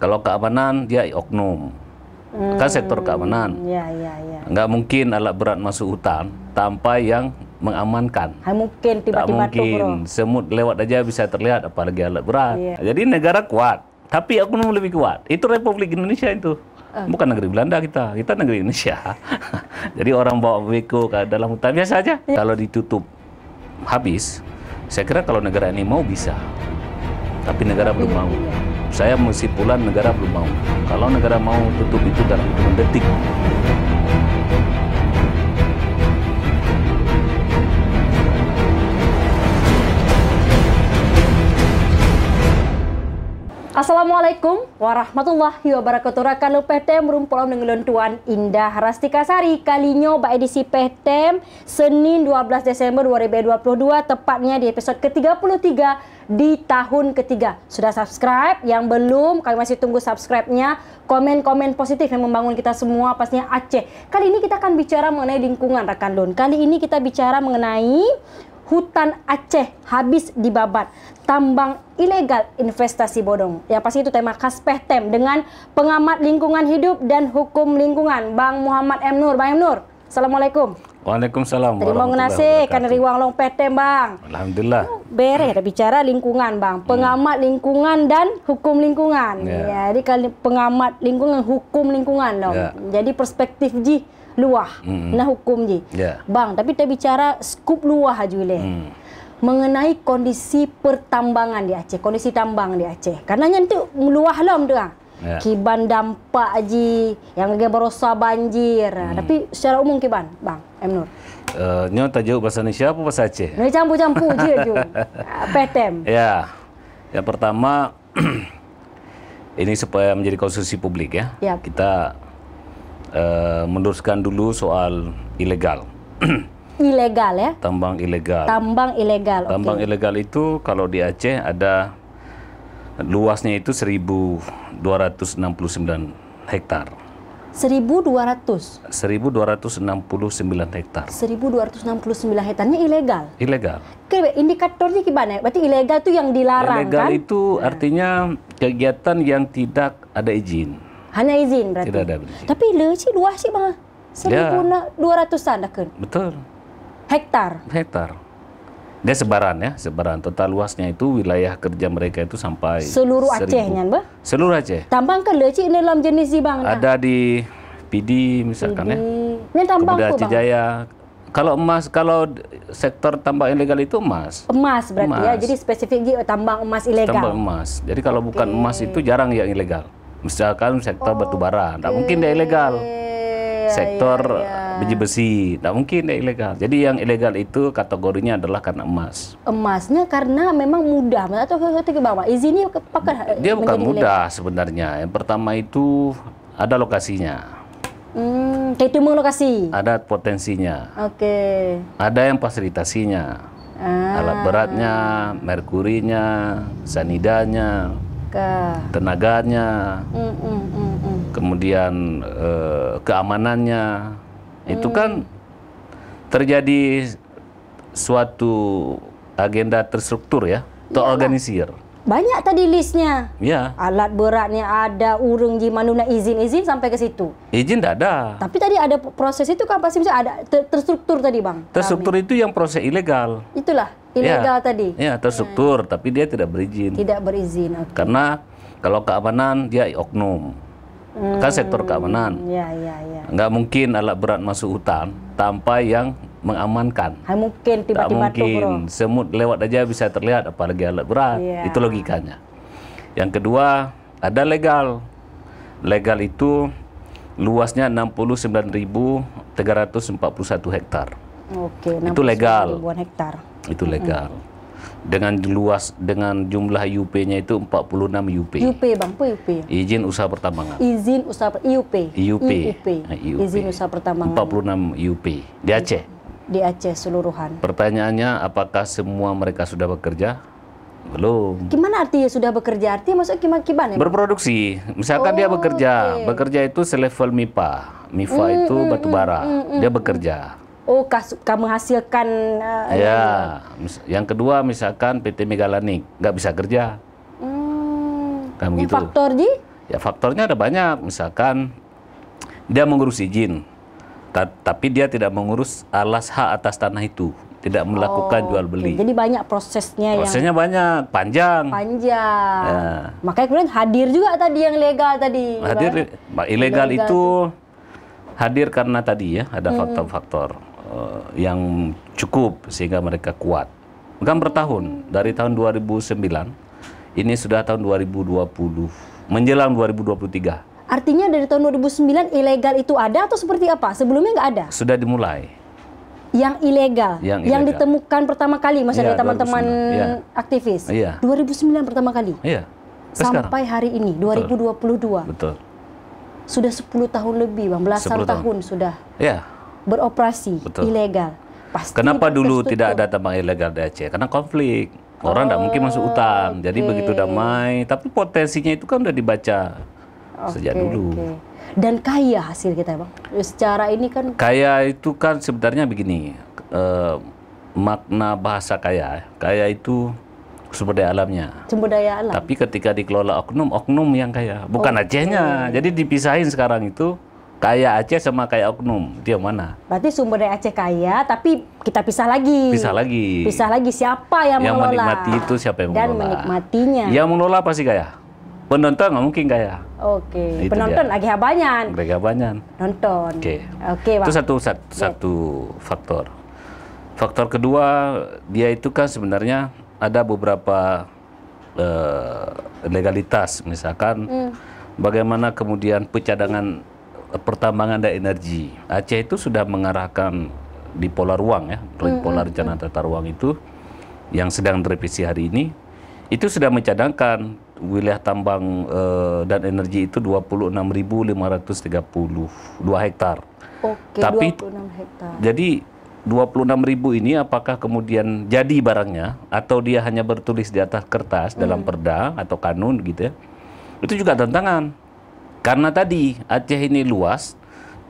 Kalau keamanan dia oknum. Hmm. Kan sektor keamanan. Ya, ya, ya. Nggak mungkin alat berat masuk hutan tanpa yang mengamankan. Ha, mungkin tiba-tiba mungkin. Tuh, Semut lewat aja bisa terlihat apalagi alat berat. Ya. Jadi negara kuat, tapi oknum lebih kuat. Itu Republik Indonesia itu. Uh. Bukan negeri Belanda kita, kita negeri Indonesia. Jadi orang bawa beko ke dalam hutan biasa aja. Iya. Kalau ditutup habis, saya kira kalau negara ini mau bisa. Tapi negara belum iya, mau. Iya saya mesti pulang negara belum mau kalau negara mau tutup itu dalam detik Assalamualaikum warahmatullahi wabarakatuh. Rakanu PTM rumpulam dengan tuan Indah Rastika Sari kalinyo ba edisi PTM Senin 12 Desember 2022 tepatnya di episode ke-33 di tahun ketiga. Sudah subscribe? Yang belum kami masih tunggu subscribe-nya. Komen-komen positif yang membangun kita semua pastinya Aceh. Kali ini kita akan bicara mengenai lingkungan rekan Don. Kali ini kita bicara mengenai hutan Aceh habis dibabat tambang ilegal investasi bodong. Ya pasti itu tema khas Pehtem dengan pengamat lingkungan hidup dan hukum lingkungan Bang Muhammad M Nur. Bang M Nur, Assalamualaikum. Waalaikumsalam. Terima kasih karena riwang long Pehtem Bang. Alhamdulillah. Bere ada bicara lingkungan Bang, hmm. pengamat hmm. lingkungan dan hukum lingkungan. Yeah. Ya, jadi pengamat lingkungan, hukum lingkungan dong. Yeah. Jadi perspektif ji luah. Hmm. Nah hukum je. Yeah. Bang, tapi kita bicara skup luah aja boleh. Hmm. Mengenai kondisi pertambangan di Aceh, kondisi tambang di Aceh. Karena nanti meluah lah mendengar. Yeah. Kiban dampak aji yang lagi berosa banjir. Hmm. Tapi secara umum kiban, bang M Nur. Uh, nyo bahasa Indonesia apa bahasa Aceh? Nyo campur-campur je ju. Ah, Petem. Ya. Yang pertama ini supaya menjadi konsumsi publik ya. Yep. Ya. Kita uh, dulu soal ilegal. ilegal ya? Tambang ilegal. Tambang ilegal. Tambang okay. ilegal itu kalau di Aceh ada luasnya itu 1269 hektar. 1200. 1269 hektar. 1269 hektarnya ilegal. Ilegal. Oke, indikatornya gimana? Berarti ilegal itu yang dilarang ilegal kan? Ilegal itu artinya kegiatan yang tidak ada izin. Hanya izin berarti. Tidak ada berizin. Tapi leucik luas sih mah. Seribu ya. dua ratusan dah kan. Betul. Hektar. Hektar. Dia sebaran ya, sebaran total luasnya itu wilayah kerja mereka itu sampai seluruh Acehnya, bah? Seluruh Aceh. Tambang ke ini dalam jenis sih bang. Nah. Ada di PD misalkan PD. ya. Ini tambang Kemudian Aceh Jaya, kalau emas kalau sektor tambang ilegal itu emas. Emas berarti ya. emas. ya. Jadi spesifik tambang emas ilegal. Tambang emas. Jadi kalau okay. bukan emas itu jarang yang ilegal misalkan sektor oh, batubara tidak mungkin dia ilegal iya, iya, sektor ya, ya, biji besi tidak mungkin dia ilegal jadi yang ilegal itu kategorinya adalah karena emas emasnya karena memang mudah atau bawah izinnya apakah eh, dia bukan mudah ilegal? sebenarnya yang pertama itu ada lokasinya hmm, kehitungan lokasi ada potensinya oke okay. ada yang fasilitasinya ah. alat beratnya merkurinya sanidanya tenaganya, mm, mm, mm, mm. kemudian e, keamanannya. Mm. Itu kan terjadi suatu agenda terstruktur ya, terorganisir. Banyak tadi listnya. Ya. Alat beratnya ada, urung mana nak izin-izin sampai ke situ. Izin tidak ada. Tapi tadi ada proses itu kan pasti bisa ada ter terstruktur tadi bang. Terstruktur itu yang proses ilegal. Itulah ya. ilegal ya. tadi. Ya terstruktur, hmm. tapi dia tidak berizin. Tidak berizin. Okay. Karena kalau keamanan dia oknum. Kan hmm. Kan sektor keamanan. Ya, ya, ya. Nggak mungkin alat berat masuk hutan tanpa yang mengamankan. Hai, mungkin tiba-tiba mungkin tuh, semut lewat aja bisa terlihat apalagi alat berat. Yeah. Itu logikanya. Yang kedua, ada legal. Legal itu luasnya 69.341 hektar. Oke, itu legal. hektar. Itu legal. Mm -hmm. Dengan luas dengan jumlah up nya itu 46 IUP. IUP Bang, apa IUP? Izin usaha pertambangan. Izin usaha IUP. IUP. IUP. IUP. Izin usaha pertambangan. 46 IUP di Aceh di Aceh seluruhan. Pertanyaannya, apakah semua mereka sudah bekerja? Belum. Gimana artinya sudah bekerja? Artinya maksudnya gimana? gimana Berproduksi. Misalkan oh, dia bekerja. Okay. Bekerja itu selevel MIPA. MIPA mm, itu mm, batu Mm, mm, mm, dia mm. bekerja. Oh, kas, kamu hasilkan. Uh, ya. Yang kedua misalkan PT Megalanik. Nggak bisa kerja. Mm, Kamu itu. gitu. faktor di? Ya faktornya ada banyak. Misalkan dia mengurus izin. Ta tapi dia tidak mengurus alas hak atas tanah itu tidak melakukan oh, jual beli. Jadi banyak prosesnya, prosesnya yang prosesnya banyak, panjang. Panjang. Ya. Makanya kemudian hadir juga tadi yang legal tadi. Ya hadir kan? ilegal, ilegal itu, hadir karena tadi ya ada faktor-faktor hmm. uh, yang cukup sehingga mereka kuat. Bukan bertahun hmm. dari tahun 2009 ini sudah tahun 2020 menjelang 2023 Artinya dari tahun 2009 ilegal itu ada atau seperti apa? Sebelumnya nggak ada? Sudah dimulai. Yang ilegal, yang, ilegal. ditemukan pertama kali, masa ya, teman-teman ya. aktivis. Iya. 2009 pertama kali. Iya. Sampai hari ini 2022. Betul. Betul. Sudah 10 tahun lebih, Bang. Belasan tahun. tahun sudah. Iya. Beroperasi Betul. ilegal. Pasti Kenapa dulu tertutup. tidak ada tambang ilegal di Aceh? Karena konflik. Orang tidak oh, mungkin masuk utang, Jadi begitu damai, tapi potensinya itu kan udah dibaca okay, sejak dulu. Okay. Dan kaya hasil kita, bang. Secara ini kan kaya itu kan sebenarnya begini uh, makna bahasa kaya. Kaya itu sumber daya alamnya. Sumber daya alam. Tapi ketika dikelola oknum, oknum yang kaya, bukan okay. Acehnya. Jadi dipisahin sekarang itu kaya Aceh sama kaya oknum dia mana? Berarti sumber daya Aceh kaya, tapi kita pisah lagi. Pisah lagi. Pisah lagi siapa yang, yang mengelola? Yang menikmati itu siapa yang mengelola? Dan menikmatinya. Yang mengelola pasti kaya. Penonton nggak mungkin kaya. Oke. Okay. Nah, Penonton lagi habanyan. Lagi banyak. Nonton. Oke. Okay. Oke, okay, Itu satu satu, yeah. satu faktor. Faktor kedua dia itu kan sebenarnya ada beberapa uh, legalitas misalkan mm. bagaimana kemudian pencadangan eh, pertambangan dan energi. Aceh itu sudah mengarahkan di pola ruang ya, di hmm, pola hmm, rencana hmm. tata ruang itu yang sedang direvisi hari ini itu sudah mencadangkan wilayah tambang uh, dan energi itu 26.530 2 hektar. Oke, Tapi 26 hektar. Jadi ribu ini apakah kemudian jadi barangnya atau dia hanya bertulis di atas kertas hmm. dalam perda atau kanun gitu ya. Itu juga tantangan. Karena tadi Aceh ini luas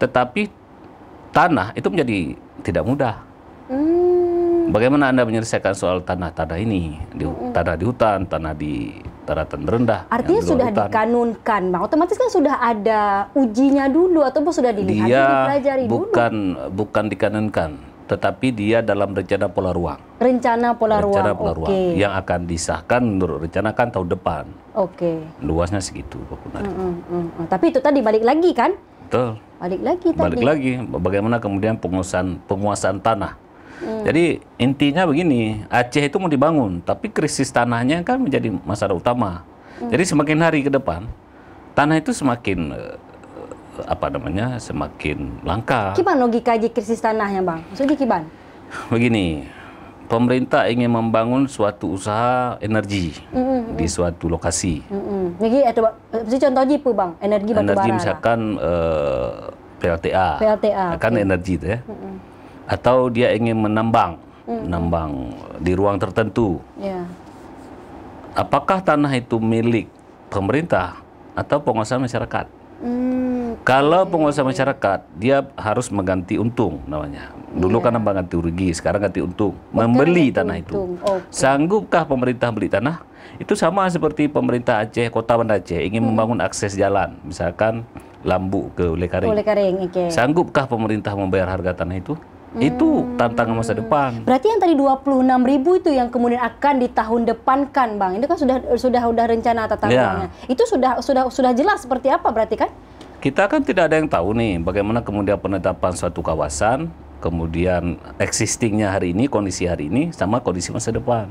tetapi tanah itu menjadi tidak mudah. Hmm. Bagaimana Anda menyelesaikan soal tanah-tanah ini? Di, hmm. Tanah di hutan, tanah di rata-rata rendah. Artinya sudah hutan. dikanunkan, bang. Nah, otomatis kan sudah ada ujinya dulu ataupun sudah dilihat dia dipelajari bukan, dulu. Bukan bukan dikanunkan, tetapi dia dalam rencana pola ruang. Rencana pola rencana ruang. Pola ruang okay. ruang yang akan disahkan menurut rencana kan tahun depan. Oke. Okay. Luasnya segitu, Pak mm, mm -mm, mm Tapi itu tadi balik lagi kan? Betul. Balik lagi tadi. Balik lagi. Bagaimana kemudian penguasaan penguasaan tanah? Hmm. Jadi intinya begini, Aceh itu mau dibangun, tapi krisis tanahnya kan menjadi masalah utama. Hmm. Jadi semakin hari ke depan, tanah itu semakin eh, apa namanya semakin langka. Kiban logika kaji krisis tanahnya bang, maksudnya kiban? Begini, pemerintah ingin membangun suatu usaha energi mm -hmm. di suatu lokasi. Mm -hmm. Jadi eh, eh, contoh contohnya apa bang? Energi batu Energi misalkan uh, PLTA. PLTA. Kan okay. energi itu ya. Mm -hmm. hmm atau dia ingin menambang, hmm. menambang eh, di ruang tertentu. Yeah. Apakah tanah itu milik pemerintah atau penguasa masyarakat? Hmm. Kalau penguasa masyarakat, dia harus mengganti untung namanya. Dulu yeah. kan ganti rugi, sekarang ganti untung. membeli tanah itu. Okay. Sanggupkah pemerintah beli tanah? Itu sama seperti pemerintah Aceh, kota Banda Aceh ingin hmm. membangun akses jalan, misalkan Lambu ke Ulekaring. Ulekaring, okay. Sanggupkah pemerintah membayar harga tanah itu? Hmm. Itu tantangan masa depan. Berarti yang tadi 26 ribu itu yang kemudian akan di tahun depan kan, Bang. Ini kan sudah sudah sudah rencana tata ruangnya. Ya. Itu sudah sudah sudah jelas seperti apa berarti kan? Kita kan tidak ada yang tahu nih bagaimana kemudian penetapan suatu kawasan, kemudian existingnya hari ini, kondisi hari ini sama kondisi masa depan.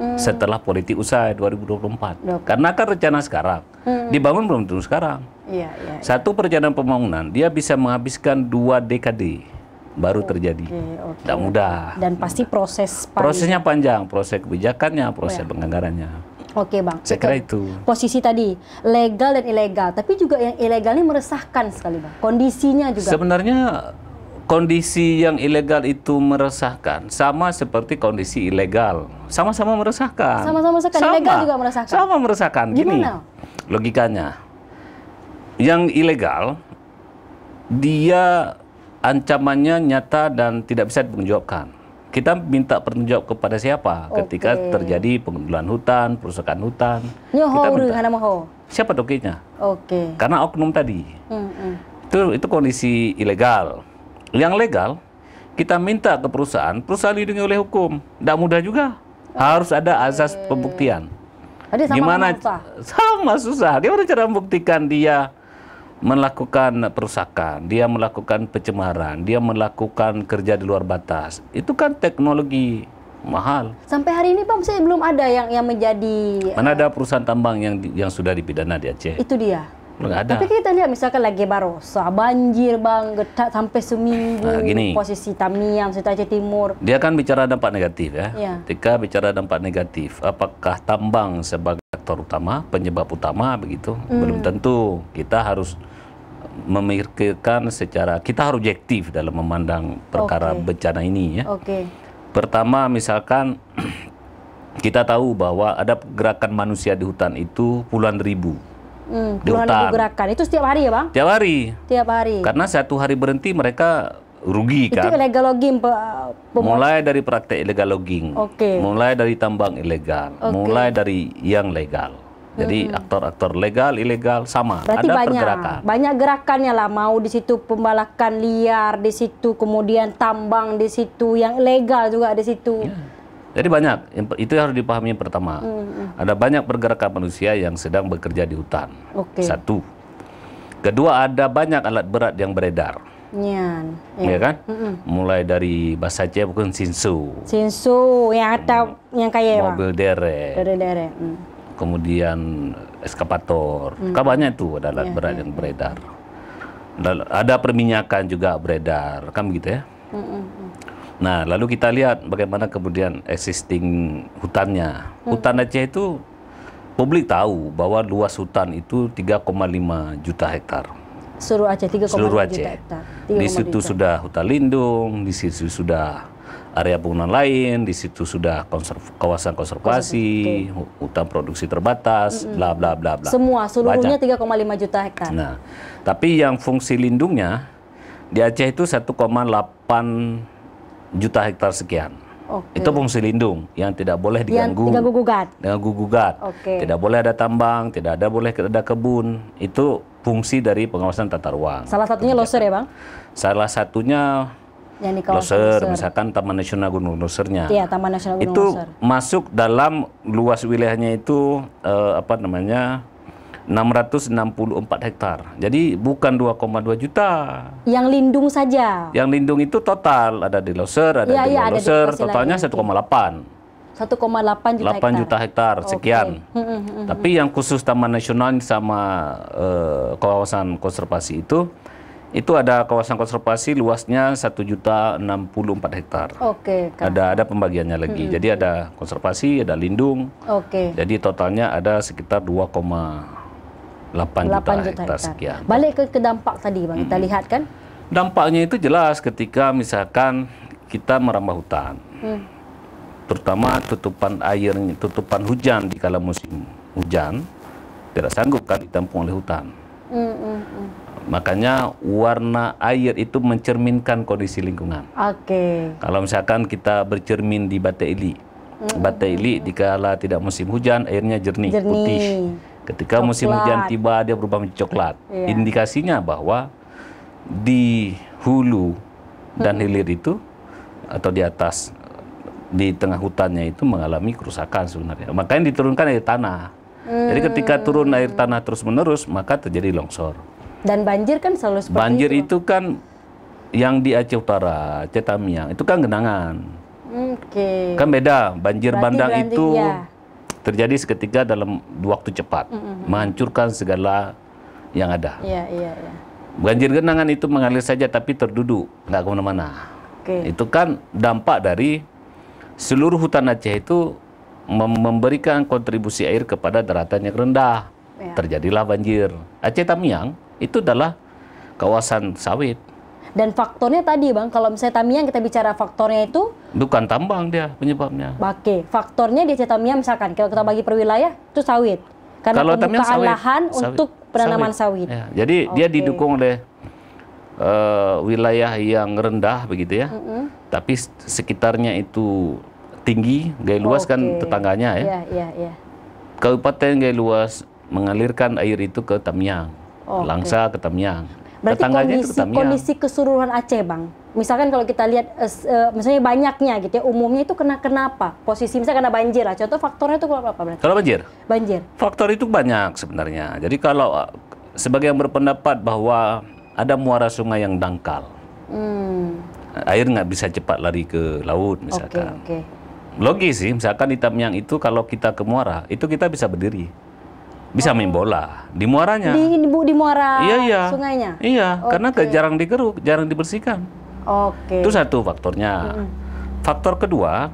Hmm. Setelah politik usai 2024. Dok. Karena kan rencana sekarang. Hmm. Dibangun belum tentu sekarang. Ya, ya, ya. Satu perencanaan pembangunan dia bisa menghabiskan dua dekade baru terjadi. Okay, okay. Tidak mudah. Dan pasti proses panjang. prosesnya panjang, proses kebijakannya, proses oh, ya. penganggarannya. Oke okay, bang. Saya okay. kira itu. Posisi tadi legal dan ilegal, tapi juga yang ilegal ini meresahkan sekali bang. Kondisinya juga. Sebenarnya kondisi yang ilegal itu meresahkan sama seperti kondisi ilegal sama-sama meresahkan sama-sama meresahkan sama. ilegal juga meresahkan sama meresahkan gini Gimana? logikanya yang ilegal dia ancamannya nyata dan tidak bisa dipertanggungjawabkan kita minta pertanggungjawab kepada siapa okay. ketika terjadi pengundulan hutan, perusakan hutan. Nyoho kita minta, siapa tokinya? Oke. Okay. Karena oknum tadi. Mm -hmm. Itu itu kondisi ilegal. Yang legal kita minta ke perusahaan, perusahaan dilindungi oleh hukum. Tidak mudah juga. Okay. Harus ada asas pembuktian. Jadi sama Gimana? Susah. Sama susah. Dia cara membuktikan dia melakukan perusakan, dia melakukan pencemaran, dia melakukan kerja di luar batas. Itu kan teknologi mahal. Sampai hari ini Pak masih belum ada yang yang menjadi Mana eh, ada perusahaan tambang yang yang sudah dipidana di Aceh? Itu dia. ada. Tapi kita lihat misalkan lagi Barosa, banjir bang, getak sampai seminggu. Nah, gini. Posisi Tamiang, Suta Aceh Timur. Dia kan bicara dampak negatif ya. ya. Ketika bicara dampak negatif, apakah tambang sebagai faktor utama, penyebab utama begitu? Hmm. Belum tentu. Kita harus memikirkan secara kita harus objektif dalam memandang perkara okay. bencana ini ya. Oke. Okay. Pertama misalkan kita tahu bahwa ada gerakan manusia di hutan itu puluhan ribu. Hmm, di puluhan ribu gerakan itu setiap hari ya bang? Setiap hari. Setiap hari. Karena satu hari berhenti mereka rugi itu kan. Itu illegal logging. mulai dari praktek illegal logging. Oke. Okay. Mulai dari tambang ilegal. Okay. Mulai dari yang legal. Jadi aktor-aktor -hmm. legal, ilegal sama. Berarti ada banyak, pergerakan. Banyak gerakannya lah. Mau di situ pembalakan liar, di situ kemudian tambang di situ, yang ilegal juga di situ. Ya. Jadi banyak. Itu harus dipahami pertama. -hmm. Ada banyak pergerakan manusia yang sedang bekerja di hutan. Okay. Satu. Kedua ada banyak alat berat yang beredar. Ya, ya. ya kan? Mm -mm. Mulai dari Basace bukan Sinsu. Sinsu yang atau mm. yang kayak Mobil derek. derek Mobil Mm kemudian eskapator, hmm. kan itu ada alat ya, berat ya, yang beredar. Ada perminyakan juga beredar, kan begitu ya? Hmm, hmm. Nah, lalu kita lihat bagaimana kemudian existing hutannya. Mm. Hutan Aceh itu publik tahu bahwa luas hutan itu 3,5 juta hektar. Seluruh Aceh 3,5 juta hektar. Di situ sudah hutan lindung, di situ sudah area bangunan lain, di situ sudah konserv kawasan konservasi, konservasi hutan produksi terbatas, mm -hmm. bla bla bla bla. Semua seluruhnya 3,5 juta hektar. Nah, tapi yang fungsi lindungnya di Aceh itu 1,8 juta hektar sekian. Okay. Itu fungsi lindung yang tidak boleh diganggu. Yang gugat. Diganggu gugat. Okay. Tidak boleh ada tambang, tidak ada boleh ada kebun. Itu fungsi dari pengawasan tata ruang. Salah satunya loser ya, Bang? Salah satunya yang di Loser, Loser, misalkan Taman Nasional Gunung Losernya. Iya, Taman Nasional Gunung itu Loser. Itu masuk dalam luas wilayahnya itu uh, apa namanya? 664 hektar. Jadi bukan 2,2 juta. Yang lindung saja. Yang lindung itu total ada di Loser, ada ya, di ya, ada Loser, di totalnya 1,8. 1,8 juta 8 hektar. juta hektar sekian. Okay. Hmm, hmm, hmm, hmm, Tapi hmm. yang khusus Taman Nasional sama uh, kawasan konservasi itu itu ada kawasan konservasi luasnya satu juta 64 hektar. Oke. Okay, ada ada pembagiannya lagi. Hmm. Jadi ada konservasi, ada lindung. Oke. Okay. Jadi totalnya ada sekitar dua 8, delapan juta, juta hektar sekian. Balik ke, ke dampak tadi bang, hmm. kita lihat kan? Dampaknya itu jelas ketika misalkan kita merambah hutan. Hmm. Terutama tutupan air, tutupan hujan di kala musim hujan tidak sanggup kan ditampung oleh hutan. Mm -hmm. Makanya warna air itu mencerminkan kondisi lingkungan. Oke. Okay. Kalau misalkan kita bercermin di ili. mm-hmm. ili dikala tidak musim hujan airnya jernih, jernih. putih. Ketika coklat. musim hujan tiba dia berubah menjadi coklat. Yeah. Indikasinya bahwa di hulu dan hilir itu atau di atas di tengah hutannya itu mengalami kerusakan sebenarnya. Makanya diturunkan air tanah. Hmm. Jadi ketika turun air mm. tanah terus-menerus maka terjadi longsor. Dan banjir kan selalu seperti banjir itu. itu kan yang di Aceh Utara, Aceh Tamiang, itu kan genangan. Oke. Okay. Kan beda, banjir Berarti bandang banjir, itu ya. terjadi seketika dalam waktu cepat, mm -hmm. menghancurkan segala yang ada. Iya, iya, iya. Banjir genangan itu mengalir saja tapi terduduk, nggak kemana-mana. Okay. Itu kan dampak dari seluruh hutan Aceh itu mem memberikan kontribusi air kepada daratan yang rendah. Ya. Terjadilah banjir. Aceh Tamiang itu adalah kawasan sawit. Dan faktornya tadi Bang, kalau misalnya Tamiya kita bicara faktornya itu? Bukan tambang dia penyebabnya. Oke, faktornya di Tamiya misalkan, kalau kita bagi per wilayah itu sawit. Karena kalau pembukaan sawit, lahan sawit, untuk penanaman sawit. sawit. Ya, jadi okay. dia didukung oleh uh, wilayah yang rendah begitu ya, mm -hmm. tapi sekitarnya itu tinggi, gaya luas okay. kan tetangganya ya. Yeah, yeah, yeah. Kabupaten gaya luas mengalirkan air itu ke Tamiang. Oh, okay. Langsa ke Tamiang. Berarti Tetangganya kondisi, Tamiang. kondisi keseluruhan Aceh, Bang. Misalkan kalau kita lihat, uh, eh, eh, misalnya banyaknya gitu ya, umumnya itu kena kenapa? Posisi misalnya kena banjir lah. Contoh faktornya itu apa berarti? Kalau banjir? Banjir. Faktor itu banyak sebenarnya. Jadi kalau eh, sebagai yang berpendapat bahwa ada muara sungai yang dangkal. Hmm. Air nggak bisa cepat lari ke laut misalkan. Okay, okay. Logis sih, misalkan di Tamiang itu kalau kita ke muara, itu kita bisa berdiri bisa oh. main bola di muaranya. Di di, di muara iya, iya. sungainya. Iya, okay. karena gak jarang digeruk, jarang dibersihkan. Oke. Okay. Itu satu faktornya. Hmm. Faktor kedua,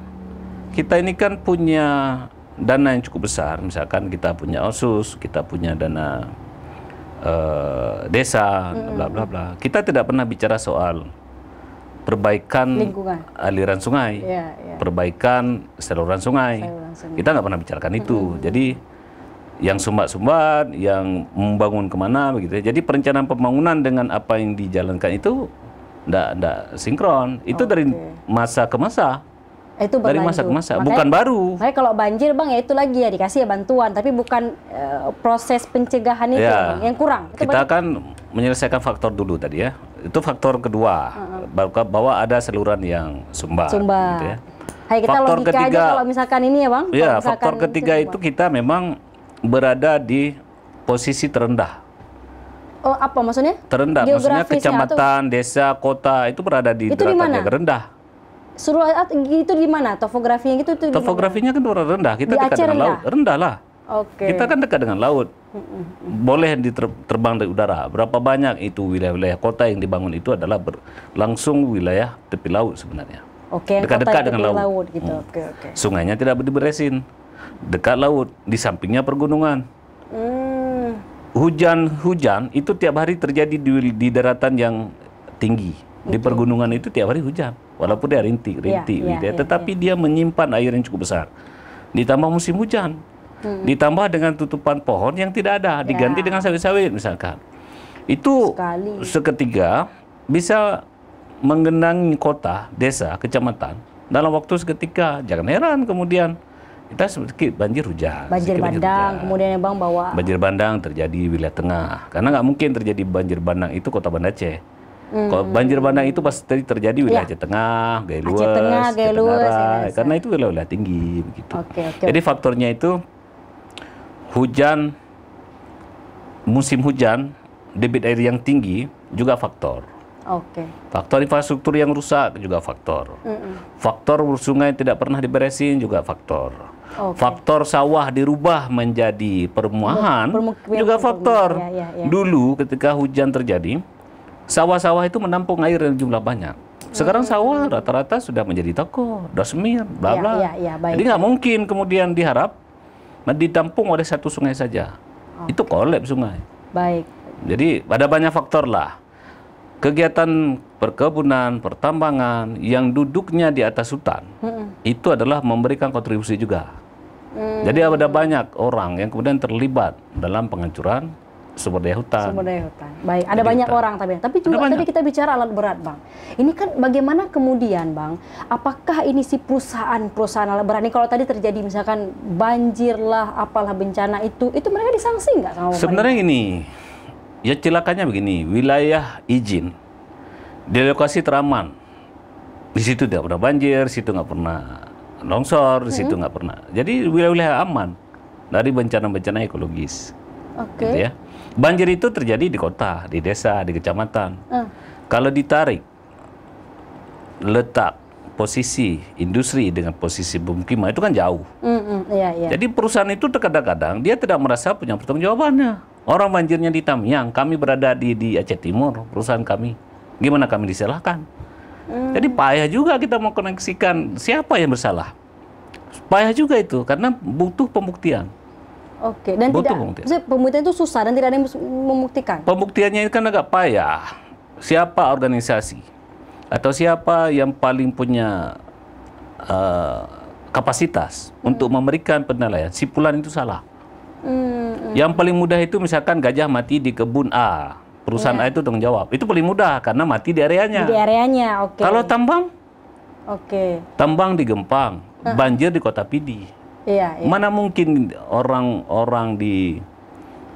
kita ini kan punya dana yang cukup besar, misalkan kita punya OSUS, kita punya dana uh, desa, bla bla bla. Kita tidak pernah bicara soal perbaikan Lingkungan. aliran sungai, yeah, yeah. perbaikan saluran sungai. sungai. Kita nggak pernah bicarakan itu. Mm -hmm. Jadi yang sumbat-sumbat, yang membangun kemana begitu. Ya. Jadi perencanaan pembangunan dengan apa yang dijalankan itu tidak tidak sinkron. Itu okay. dari masa ke masa. Itu dari masa ke masa, makanya, bukan baru. Makanya kalau banjir bang ya itu lagi ya dikasih ya bantuan, tapi bukan uh, proses pencegahan itu ya. yang kurang. Itu Kita akan menyelesaikan faktor dulu tadi ya. Itu faktor kedua, uh -huh. bahwa ada seluruhan yang sumbat. Sumbat. Gitu ya. Hai, kita faktor ketiga, aja kalau misalkan ini ya bang. Ya, faktor ketiga itu, itu kita memang berada di posisi terendah. Oh, apa maksudnya? Terendah, maksudnya kecamatan, atau... desa, kota itu berada di itu yang rendah. Suruh itu di mana? Topografinya gitu itu Topografinya kan berada rendah. Kita di dekat dengan rendah. laut. Rendah lah. Okay. Kita kan dekat dengan laut. Boleh diterbang terbang dari udara. Berapa banyak itu wilayah-wilayah kota yang dibangun itu adalah ber langsung wilayah tepi laut sebenarnya. Oke, okay, dekat-dekat dengan laut. laut gitu. Hmm. Okay, okay. Sungainya tidak diberesin dekat laut, di sampingnya pergunungan. Hujan-hujan hmm. itu tiap hari terjadi di, di daratan yang tinggi. Di pergunungan itu tiap hari hujan, walaupun dia rintik, iya, rintik, yeah, yeah, gitu ya, iya, tetapi yeah. dia menyimpan air yang cukup besar. Ditambah musim hujan, hmm. ditambah dengan tutupan pohon yang tidak ada, iya. diganti dengan sawit-sawit misalkan. Itu Sekali. seketika bisa menggenangi kota, desa, kecamatan dalam waktu seketika. Jangan heran kemudian kita sedikit banjir hujan. Banjir bandang, hujan. kemudian yang bang bawa. Banjir bandang terjadi di wilayah tengah, karena nggak mungkin terjadi banjir bandang itu kota Banda Aceh. Hmm. Kalau banjir bandang itu pasti terjadi wilayah ya. Aceh Tengah, Gaya Luas, Aceh Tengah, Gaya Luas, ya, karena itu wilayah-wilayah tinggi begitu. Okay, okay. Jadi faktornya itu hujan musim hujan debit air yang tinggi juga faktor. Oke. Okay. Faktor infrastruktur yang rusak juga faktor. Mm -mm. Faktor sungai tidak pernah diberesin juga faktor. Okay. Faktor sawah dirubah menjadi permuahan Permukian juga faktor. Ya, ya, ya. Dulu ketika hujan terjadi, sawah-sawah itu menampung air dalam jumlah banyak. Sekarang hmm. sawah rata-rata sudah menjadi toko, dosmir, bla ya, bla. Ya, ya, ya, Jadi nggak mungkin kemudian diharap ditampung oleh satu sungai saja. Okay. Itu kolab sungai. Baik. Jadi ada banyak faktor lah kegiatan perkebunan, pertambangan yang duduknya di atas hutan hmm. itu adalah memberikan kontribusi juga. Hmm. Jadi ada banyak orang yang kemudian terlibat dalam penghancuran sumber daya hutan. Sumber daya hutan. Baik, ada Jadi banyak hutan. orang tapi tapi juga tadi kita bicara alat berat, Bang. Ini kan bagaimana kemudian, Bang? Apakah ini si perusahaan-perusahaan alat berat ini kalau tadi terjadi misalkan banjir lah, apalah bencana itu, itu mereka disangsi nggak sama Sebenarnya ini Ya celakanya begini, wilayah izin di lokasi teraman, di situ tidak pernah banjir, di situ nggak pernah longsor, di situ hmm. nggak pernah. Jadi wilayah-wilayah aman dari bencana-bencana ekologis. Oke. Okay. Gitu ya. Banjir itu terjadi di kota, di desa, di kecamatan. Hmm. Kalau ditarik letak posisi industri dengan posisi pemukiman itu kan jauh. Mm -mm, iya, iya. Jadi perusahaan itu terkadang-kadang dia tidak merasa punya pertanggungjawabannya. Orang banjirnya di Tamiang, kami berada di di Aceh Timur, perusahaan kami. Gimana kami disalahkan? Hmm. Jadi payah juga kita mau koneksikan siapa yang bersalah. Payah juga itu karena butuh pembuktian. Oke, dan butuh tidak pembuktian. pembuktian itu susah dan tidak ada yang membuktikan. Pembuktiannya itu kan agak payah. Siapa organisasi atau siapa yang paling punya uh, kapasitas hmm. untuk memberikan penilaian Sipulan itu salah. Hmm, hmm. Yang paling mudah itu misalkan gajah mati di kebun A, perusahaan yeah. A itu tanggung jawab. Itu paling mudah karena mati di areanya. Di areanya, oke. Okay. Kalau tambang? Oke. Okay. Tambang di Gempang, banjir di Kota Pidi. Iya, yeah, Mana mungkin orang-orang di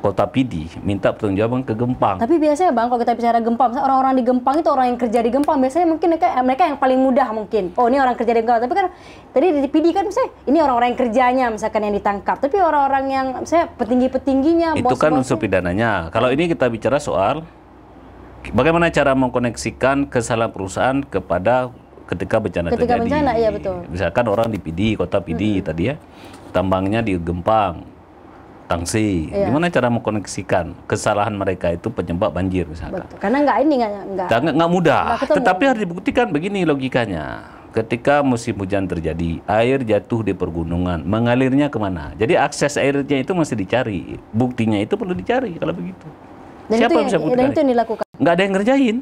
Kota Pidi minta pertanggungjawaban ke Gempang. Tapi biasanya Bang kalau kita bicara Gempang, orang-orang di Gempang itu orang yang kerja di Gempang biasanya mungkin mereka, eh, mereka yang paling mudah mungkin. Oh, ini orang kerja di Gempang. Tapi kan tadi di Pidi kan misalnya ini orang-orang yang kerjanya misalkan yang ditangkap. Tapi orang-orang yang saya petinggi-petingginya Itu bos kan unsur pidananya. Kalau ini kita bicara soal bagaimana cara mengkoneksikan kesalahan perusahaan kepada ketika bencana ketika terjadi. Ketika bencana, iya betul. Misalkan orang di Pidi, kota Pidi hmm. tadi ya, tambangnya di Gempang tangsi. Iya. Gimana cara mengkoneksikan kesalahan mereka itu penyebab banjir misalkan? Betul. Karena nggak ini nggak nggak mudah. Enggak Tetapi harus dibuktikan begini logikanya. Ketika musim hujan terjadi, air jatuh di pergunungan, mengalirnya kemana? Jadi akses airnya itu masih dicari. Buktinya itu perlu dicari kalau begitu. Dan Siapa yang, bisa buktikan? Dan itu yang dilakukan. Nggak ada yang ngerjain.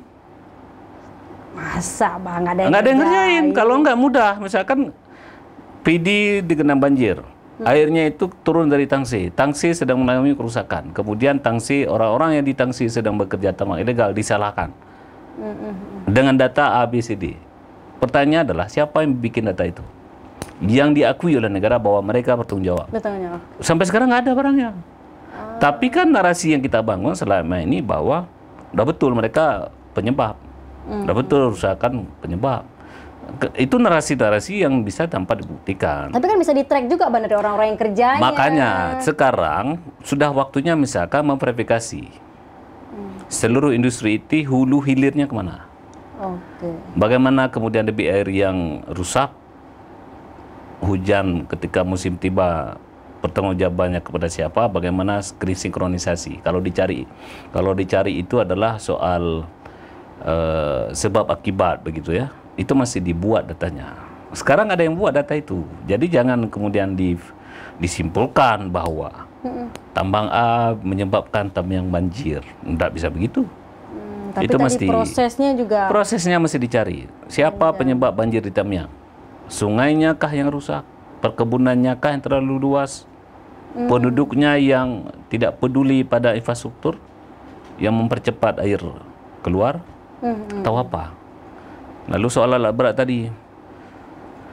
Masa bang, nggak ada yang nggak ada yang ngerjain. Kalau nggak mudah, misalkan PD digenang banjir, airnya itu turun dari tangsi. Tangsi sedang mengalami kerusakan. Kemudian tangsi orang-orang yang di tangsi sedang bekerja tambang ilegal disalahkan dengan data ABCD. Pertanyaannya adalah siapa yang bikin data itu? Yang diakui oleh negara bahwa mereka bertanggung jawab. Betulnya. Sampai sekarang nggak ada barangnya. Ah. Tapi kan narasi yang kita bangun selama ini bahwa udah betul mereka penyebab, mm -hmm. udah betul rusakan penyebab itu narasi-narasi yang bisa tanpa dibuktikan. Tapi kan bisa di-track juga bener dari orang-orang yang kerja. Makanya sekarang sudah waktunya misalkan memverifikasi hmm. seluruh industri itu hulu hilirnya kemana. Okay. Bagaimana kemudian debit air yang rusak, hujan ketika musim tiba bertanggung jawabannya kepada siapa, bagaimana sinkronisasi. Kalau dicari, kalau dicari itu adalah soal uh, sebab akibat begitu ya itu masih dibuat datanya. Sekarang ada yang buat data itu. Jadi jangan kemudian di, disimpulkan bahwa tambang A menyebabkan tambang banjir. Tidak bisa begitu. Hmm, tapi itu mesti prosesnya juga prosesnya masih dicari. Siapa ya. penyebab banjir di Tamiang? Sungainya kah yang rusak? Perkebunannya kah yang terlalu luas? Hmm. Penduduknya yang tidak peduli pada infrastruktur yang mempercepat air keluar? Hmm. Atau apa? Lalu soal alat berat tadi,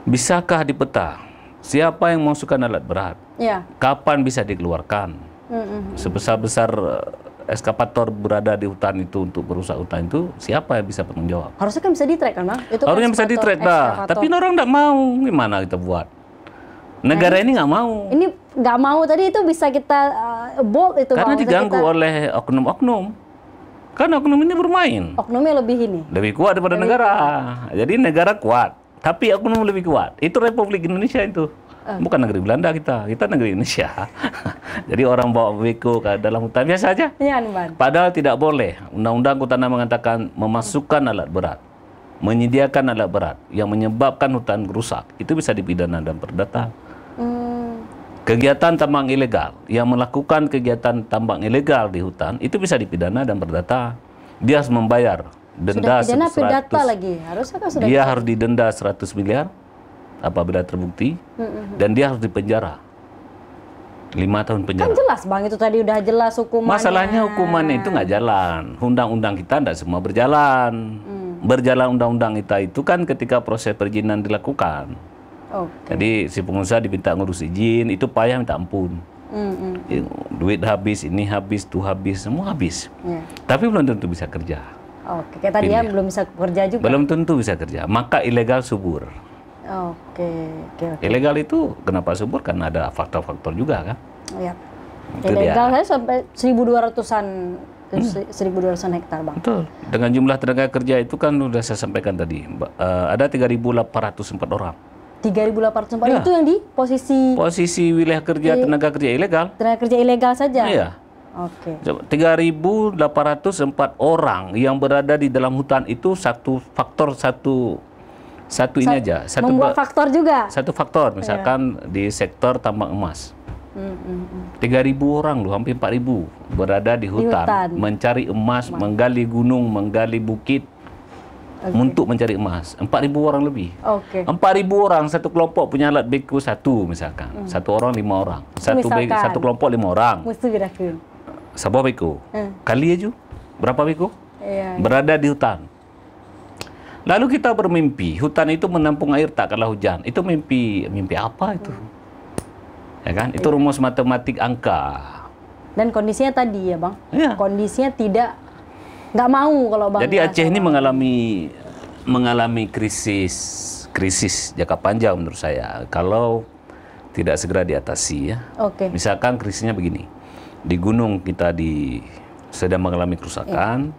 bisakah dipeta siapa yang memasukkan alat berat? Ya. Kapan bisa dikeluarkan? Mm-hmm. Sebesar-besar eh, eskapator berada di hutan itu untuk merusak hutan itu siapa yang bisa bertanggung jawab? Harusnya kan bisa di-track kan, Bang? Itu Harusnya bisa di-track dah. Tapi orang tidak mau. Gimana kita buat? Negara nah, ini nggak mau. Ini nggak mau tadi itu bisa kita uh, eh, bol itu. Karena bang. diganggu kita... oleh oknum-oknum. Kan oknum ini bermain. Oknumnya lebih ini. Lebih kuat daripada lebih negara. Kuat. Jadi negara kuat, tapi oknum lebih kuat. Itu Republik Indonesia itu. Okay. Eh. Bukan negeri Belanda kita, kita negeri Indonesia. Jadi orang bawa beko ke dalam hutan biasa saja, Ya, Padahal tidak boleh. Undang-undang hutan mengatakan memasukkan alat berat, menyediakan alat berat yang menyebabkan hutan rusak. Itu bisa dipidana dan perdata. Kegiatan tambang ilegal yang melakukan kegiatan tambang ilegal di hutan itu bisa dipidana dan berdata. Dia harus membayar denda sudah pidana 100, pidata lagi. Harus kan sudah Dia harus didenda 100 miliar apabila terbukti mm -hmm. dan dia harus dipenjara. lima tahun penjara. Kan jelas Bang itu tadi udah jelas hukumannya. Masalahnya hukuman itu nggak jalan. Undang-undang kita tidak semua berjalan. Mm. Berjalan undang-undang kita itu kan ketika proses perizinan dilakukan Okay. Jadi si pengusaha diminta ngurus izin, itu payah minta ampun. Mm -hmm. hmm. Ya, duit habis, ini habis, itu habis, semua habis. Yeah. Tapi belum tentu bisa kerja. Oke, okay. tadi ya belum bisa kerja juga. Belum tentu bisa kerja. Maka ilegal subur. Oke, okay. okay, okay. Ilegal itu kenapa subur? Karena ada faktor-faktor juga kan. Iya. Yeah. Ilegal dia. saya sampai 1200-an hmm. hektar, Bang. Betul. Dengan jumlah tenaga kerja itu kan sudah saya sampaikan tadi, uh, ada 3804 orang. 3840 ya. itu yang di posisi posisi wilayah kerja di, tenaga kerja ilegal. Tenaga kerja ilegal saja. Iya. Oke. Okay. 3.804 orang yang berada di dalam hutan itu satu faktor satu satu Sa ini aja. Satu membuat faktor juga. Satu faktor iya. misalkan iya. di sektor tambang emas. Mm, mm, mm. 3.000 orang loh, hampir 4.000 berada di hutan, di hutan. mencari emas, emas, menggali gunung, menggali bukit, okay. untuk mencari emas. 4,000 orang lebih. Okay. 4,000 orang satu kelompok punya alat beku satu misalkan. Hmm. Satu orang lima orang. Satu satu kelompok lima orang. Mesti berapa? Sebuah beku. Hmm. Kali aja. Berapa beku? Ya, ya. Berada di hutan. Lalu kita bermimpi hutan itu menampung air tak kalah hujan. Itu mimpi mimpi apa itu? Hmm. Ya kan? Itu rumus matematik angka. Dan kondisinya tadi ya, Bang. Ya. Kondisinya tidak nggak mau kalau bang. Jadi Aceh ini mengalami mengalami krisis krisis jangka panjang menurut saya kalau tidak segera diatasi ya. Oke. Okay. Misalkan krisisnya begini. Di gunung kita di sedang mengalami kerusakan. Yeah.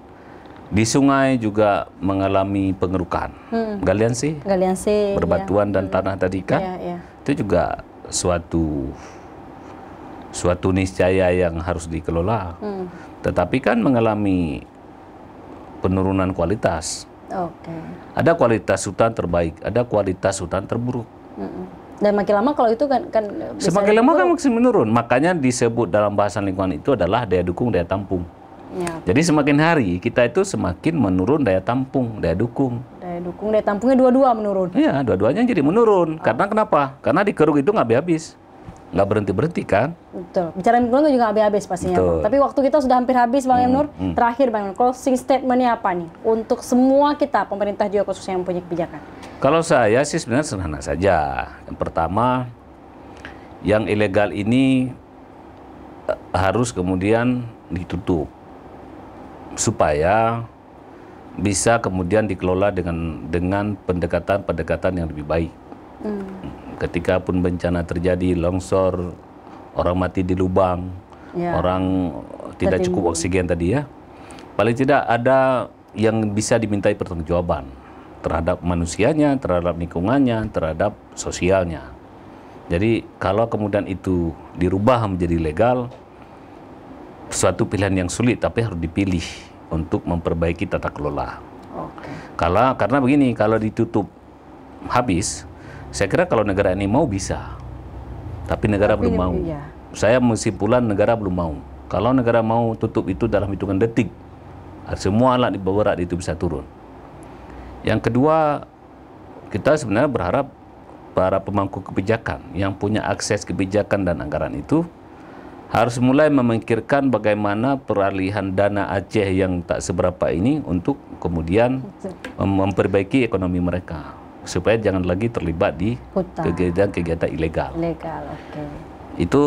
Di sungai juga mengalami pengerukan. Hmm. Galian sih? Galian sih. Iya. Berbatuan ya. dan hmm. tanah tadi kan? Ya, ya. Itu juga suatu suatu niscaya yang harus dikelola. Hmm. Tetapi kan mengalami penurunan kualitas. Okay. Ada kualitas hutan terbaik, ada kualitas hutan terburuk. Mm -mm. Dan makin lama kalau itu kan, kan semakin lama kan makin menurun. Makanya disebut dalam bahasan lingkungan itu adalah daya dukung daya tampung. Ya. Jadi semakin hari kita itu semakin menurun daya tampung, daya dukung. Daya dukung, daya tampungnya dua-dua menurun. Iya, dua-duanya jadi menurun. Oh. Karena kenapa? Karena dikeruk itu nggak habis nggak berhenti berhenti kan? Betul. Bicara minggu juga habis-habis pastinya. Betul. Tapi waktu kita sudah hampir habis, bang hmm, Emnur. Hmm, hmm. Terakhir, bang Emnur, closing statementnya apa nih untuk semua kita pemerintah juga khususnya yang punya kebijakan? Kalau saya sih sebenarnya sederhana saja. Yang pertama, yang ilegal ini eh, harus kemudian ditutup supaya bisa kemudian dikelola dengan dengan pendekatan-pendekatan yang lebih baik. Hmm, hmm ketika pun bencana terjadi longsor orang mati di lubang ya. orang tidak Tertinggi. cukup oksigen tadi ya paling tidak ada yang bisa dimintai pertanggungjawaban terhadap manusianya terhadap lingkungannya terhadap sosialnya jadi kalau kemudian itu dirubah menjadi legal suatu pilihan yang sulit tapi harus dipilih untuk memperbaiki tata kelola. Okay. Kalau karena begini, kalau ditutup habis, saya kira kalau negara ini mau bisa, tapi negara tapi belum mau. Iya. Saya kesimpulan negara belum mau. Kalau negara mau tutup itu dalam hitungan detik, semua alat di bawah rak itu bisa turun. Yang kedua, kita sebenarnya berharap para pemangku kebijakan yang punya akses kebijakan dan anggaran itu harus mulai memikirkan bagaimana peralihan dana Aceh yang tak seberapa ini untuk kemudian memperbaiki ekonomi mereka supaya jangan lagi terlibat di kegiatan-kegiatan ilegal. Ilegal, oke. Okay. Itu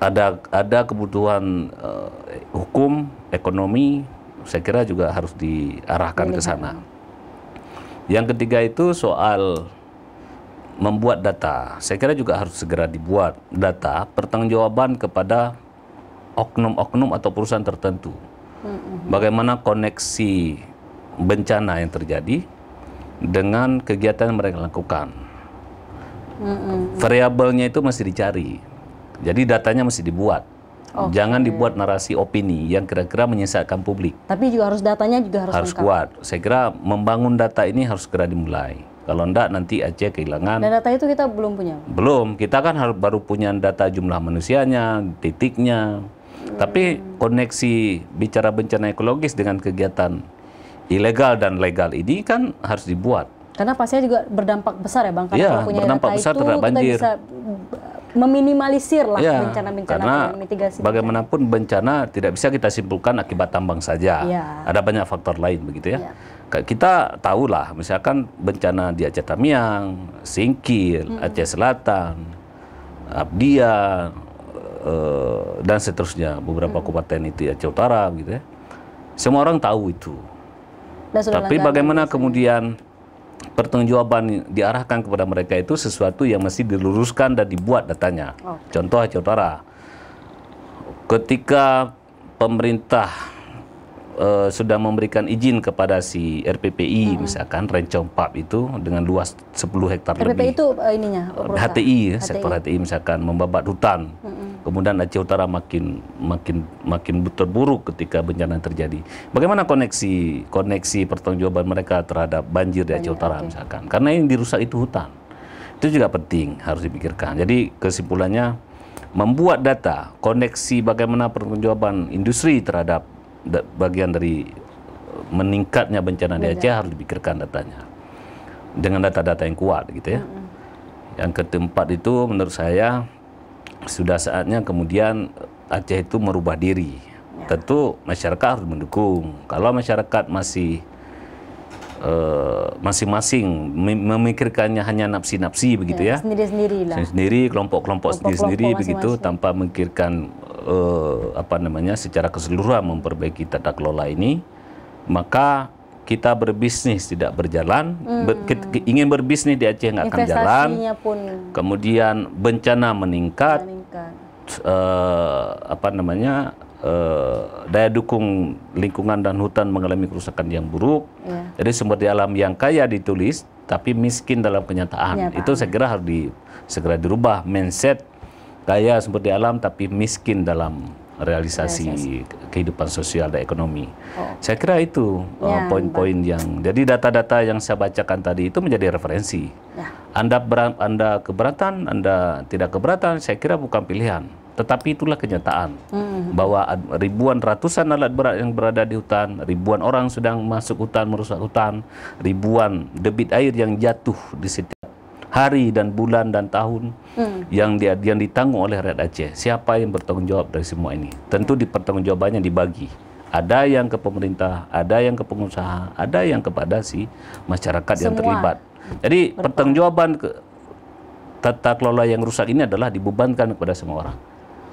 ada ada kebutuhan uh, hukum, ekonomi, saya kira juga harus diarahkan ke sana. Iya, yang ketiga itu soal membuat data. Saya kira juga harus segera dibuat data pertanggungjawaban kepada oknum-oknum atau perusahaan tertentu. Bagaimana koneksi bencana yang terjadi, dengan kegiatan yang mereka lakukan. mm hmm Variabelnya itu masih dicari. Jadi datanya mesti dibuat. Okay. Jangan dibuat narasi opini yang kira-kira menyesatkan publik. Tapi juga harus datanya juga harus, harus kuat. Saya kira membangun data ini harus segera dimulai. Kalau enggak nanti Aceh kehilangan. Dan data itu kita belum punya. Belum. Kita kan harus baru punya data jumlah manusianya, titiknya. Hmm. Tapi mm. koneksi bicara bencana ekologis dengan kegiatan ilegal dan legal ini kan harus dibuat. Karena pastinya juga berdampak besar ya Bang, karena ya, kalau punya berdampak data besar itu terhadap banjir. kita bisa meminimalisir lah iya, bencana-bencana ya, bencana mitigasi. Bagaimanapun bencana tidak bisa kita simpulkan akibat tambang saja. Ya. Ada banyak faktor lain begitu ya. ya. Kita tahulah misalkan bencana di Aceh Tamiang, Singkil, hmm. Aceh Selatan, Abdia eh, dan seterusnya beberapa hmm. kabupaten itu ya Aceh Utara gitu ya. Semua orang tahu itu. Tapi bagaimana kemudian pertanggungjawaban diarahkan kepada mereka itu sesuatu yang mesti diluruskan dan dibuat datanya. Oh. Contoh Aceh Ketika pemerintah uh, sudah memberikan izin kepada si RPPI hmm. misalkan Rencong Pap itu dengan luas 10 hektar lebih. RPPI itu uh, ininya HTI, HTI sektor HTI misalkan membabat hutan. Hmm kemudian Aceh Utara makin makin makin terburuk ketika bencana terjadi. Bagaimana koneksi koneksi pertanggungjawaban mereka terhadap banjir di Aceh Utara misalkan? Karena yang dirusak itu hutan. Itu juga penting harus dipikirkan. Jadi kesimpulannya membuat data koneksi bagaimana pertanggungjawaban industri terhadap bagian dari eh, meningkatnya bencana di Aceh harus dipikirkan datanya dengan data-data yang kuat gitu ya. Mm -hmm. Yang keempat itu menurut saya sudah saatnya kemudian eh, Aceh itu merubah diri. Ya. Tentu masyarakat harus mendukung. Kalau masyarakat masih eh, masing-masing uh, memikirkannya hanya napsi-napsi begitu ya. ya. Sendiri-sendiri lah. Sendiri, kelompok-kelompok sendiri-sendiri begitu tanpa memikirkan uh, apa namanya secara keseluruhan memperbaiki tata kelola ini, maka kita berbisnis tidak berjalan, hmm. ber, kita, ingin berbisnis di Aceh nggak akan jalan, pun kemudian bencana meningkat, meningkat. Uh, apa namanya uh, daya dukung lingkungan dan hutan mengalami kerusakan yang buruk, Ya. jadi sumber di alam yang kaya ditulis tapi miskin dalam kenyataan, kenyataan. itu saya kira harus di, segera dirubah mindset kaya sumber di alam tapi miskin dalam realisasi, kehidupan sosial dan ekonomi. Oh. Saya kira itu poin-poin ya, uh, yang jadi data-data yang saya bacakan tadi itu menjadi referensi. Ya. Anda berat, Anda keberatan, Anda tidak keberatan, saya kira bukan pilihan. Tetapi itulah kenyataan hmm. bahwa ribuan ratusan alat berat yang berada di hutan, ribuan orang sedang masuk hutan merusak hutan, ribuan debit air yang jatuh di setiap hari dan bulan dan tahun hmm. yang dia yang ditanggung oleh rakyat Aceh. Siapa yang bertanggung jawab dari semua ini? Tentu di pertanggungjawabannya dibagi. Ada yang ke pemerintah, ada yang ke pengusaha, ada yang kepada si masyarakat semua. yang terlibat. Jadi pertanggungjawaban ke, tata kelola yang rusak ini adalah dibebankan kepada semua orang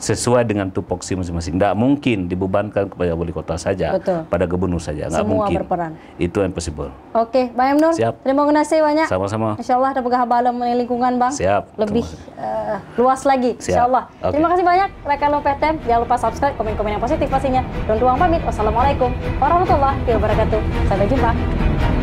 sesuai dengan tupoksi masing-masing. Tidak mungkin dibebankan kepada wali kota saja, Betul. pada gubernur saja. Nggak Semua mungkin. berperan. Itu impossible. Oke, Bang Emnur. Siap. Terima kasih banyak. Sama-sama. Insya Allah ada pegah lingkungan, Bang. Siap. Lebih uh, luas lagi, Siap. Insya Allah. Okay. Terima kasih banyak, rekan PTM. Jangan lupa subscribe, komen-komen yang positif pastinya. Dan Tuang pamit. Wassalamualaikum warahmatullahi wabarakatuh. Sampai jumpa.